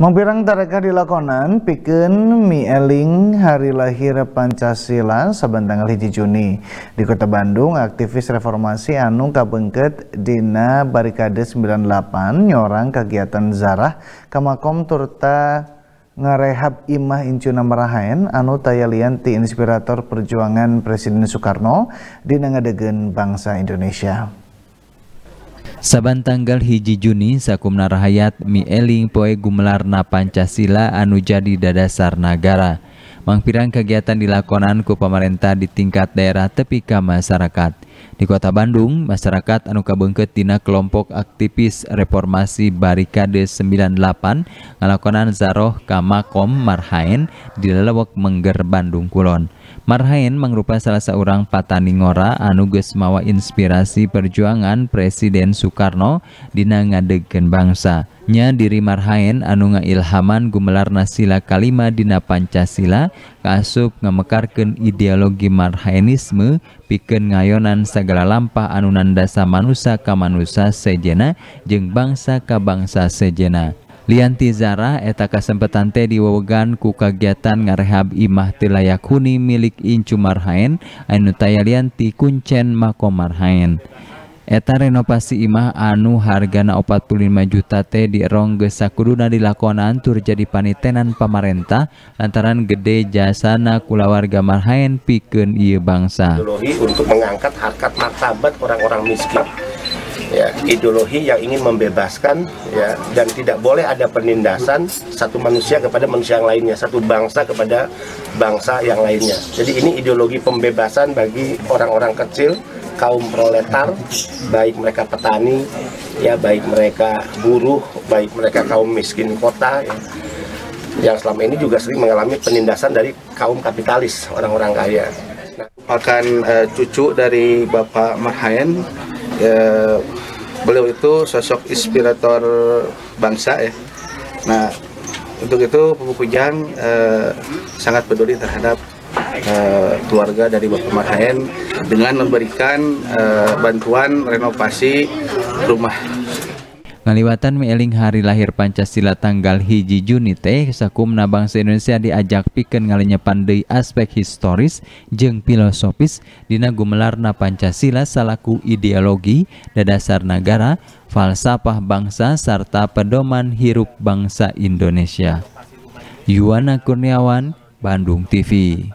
Mempirang tareka dilakonan Piken mieling hari lahir Pancasila saban tanggal hiji Juni. Di Kota Bandung, aktivis reformasi anu kabengket dina barikade 98 nyorang kegiatan zarah kamakom turta ngarehab imah incuna merahaen anu tayalian ti inspirator perjuangan Presiden Soekarno di ngadegen bangsa Indonesia. Saban tanggal hiji Juni Sakumna Rahayat eling Poe Gumelarna Pancasila anu jadi dadasar nagara. Mangpirang kegiatan dilakonan ku pemerintah di tingkat daerah tepika masyarakat. Di kota Bandung, masyarakat anu kabengket tina kelompok aktivis reformasi barikade 98 ngalakonan zaroh kom marhain di lelewek Mengger Bandung Kulon. Marhain mengrupa salah seorang patah anu geus mawa inspirasi perjuangan Presiden Soekarno dina ngadegkeun bangsa. Nya diri Marhaen anu ngailhaman gumelarna sila kalima dina Pancasila kasup ngemekarkan ideologi Marhainisme pikeun ngayonan segala lampah anu nandasa manusa ka manusa sejena jeng bangsa ka bangsa sejena. Lianti Zara eta kesempatan teh diwewegan ku kegiatan ngarehab imah tilayak huni milik Incu Marhaen anu taya Lianti kuncen Mako Marhaen. Eta renovasi imah anu hargana 45 juta teh di rong gesa kuduna dilakonan tur jadi panitenan pamarentah lantaran gede jasana kula warga marhaen pikeun ieu bangsa. Untuk mengangkat harkat martabat orang-orang miskin ya, ideologi yang ingin membebaskan ya, dan tidak boleh ada penindasan satu manusia kepada manusia yang lainnya, satu bangsa kepada bangsa yang lainnya. Jadi ini ideologi pembebasan bagi orang-orang kecil, kaum proletar, baik mereka petani, ya baik mereka buruh, baik mereka kaum miskin kota. Ya yang selama ini juga sering mengalami penindasan dari kaum kapitalis, orang-orang kaya. Nah, akan uh, cucu dari Bapak Marhaen ya, beliau itu sosok inspirator bangsa ya. Nah, untuk itu Bapak Kujang eh, sangat peduli terhadap eh, keluarga dari Bapak Marhaen dengan memberikan eh, bantuan renovasi rumah ngaliwatan mieling hari lahir Pancasila tanggal hiji Juni teh sakumna bangsa Indonesia diajak pikeun ngalinya pandai aspek historis jeung filosofis dina gumelarna Pancasila salaku ideologi dasar negara falsafah bangsa serta pedoman hirup bangsa Indonesia Yuwana Kurniawan Bandung TV